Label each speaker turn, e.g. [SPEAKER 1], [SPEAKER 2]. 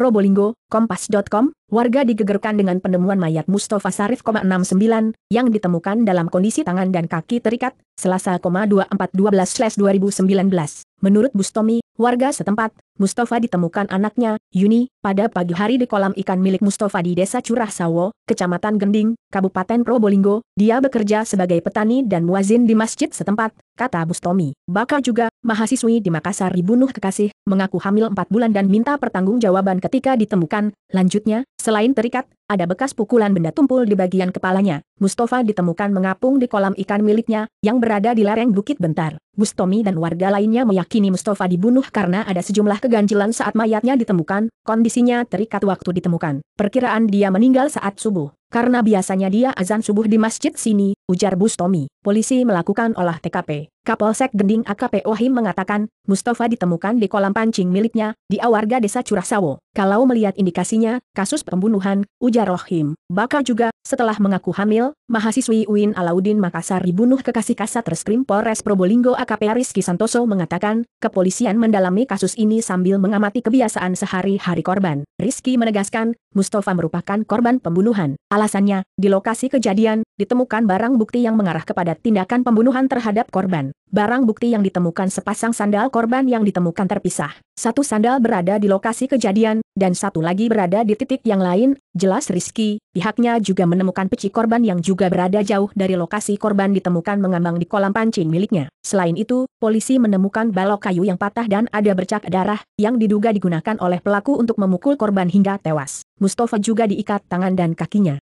[SPEAKER 1] Probolinggo, Kompas.com, warga digegerkan dengan penemuan mayat Mustafa Sarif, 69, yang ditemukan dalam kondisi tangan dan kaki terikat, Selasa, 2412-2019. Menurut Bustomi, warga setempat, Mustafa ditemukan anaknya, Yuni, pada pagi hari di kolam ikan milik Mustafa di Desa Curah Sawo, Kecamatan Gending, Kabupaten Probolinggo. Dia bekerja sebagai petani dan muazin di masjid setempat, kata Bustomi. Bakal juga, mahasiswi di Makassar dibunuh kekasih, mengaku hamil 4 bulan dan minta pertanggungjawaban ketika ditemukan. Lanjutnya, Selain terikat, ada bekas pukulan benda tumpul di bagian kepalanya. Mustafa ditemukan mengapung di kolam ikan miliknya, yang berada di lereng Bukit Bentar. Bustomi dan warga lainnya meyakini Mustafa dibunuh karena ada sejumlah keganjilan saat mayatnya ditemukan, kondisinya terikat waktu ditemukan. Perkiraan dia meninggal saat subuh. Karena biasanya dia azan subuh di masjid sini, ujar Bustomi. Polisi melakukan olah TKP. Kapolsek Gending AKP Wahim mengatakan, Mustafa ditemukan di kolam pancing miliknya, di awarga desa Curasawo. Kalau melihat indikasinya, kasus pembunuhan, ujar Rohim. Bakal juga, setelah mengaku hamil, mahasiswi UIN Alauddin Makassar dibunuh kekasih kasat reskrim Polres Probolinggo AKP Rizky Santoso mengatakan, kepolisian mendalami kasus ini sambil mengamati kebiasaan sehari-hari korban. Rizky menegaskan, Mustafa merupakan korban pembunuhan. Alasannya, di lokasi kejadian, ditemukan barang bukti yang mengarah kepada tindakan pembunuhan terhadap korban. Barang bukti yang ditemukan sepasang sandal korban yang ditemukan terpisah. Satu sandal berada di lokasi kejadian, dan satu lagi berada di titik yang lain, jelas Rizky, pihaknya juga menemukan peci korban yang juga berada jauh dari lokasi korban ditemukan mengambang di kolam pancing miliknya. Selain itu, polisi menemukan balok kayu yang patah dan ada bercak darah, yang diduga digunakan oleh pelaku untuk memukul korban hingga tewas. Mustafa juga diikat tangan dan kakinya.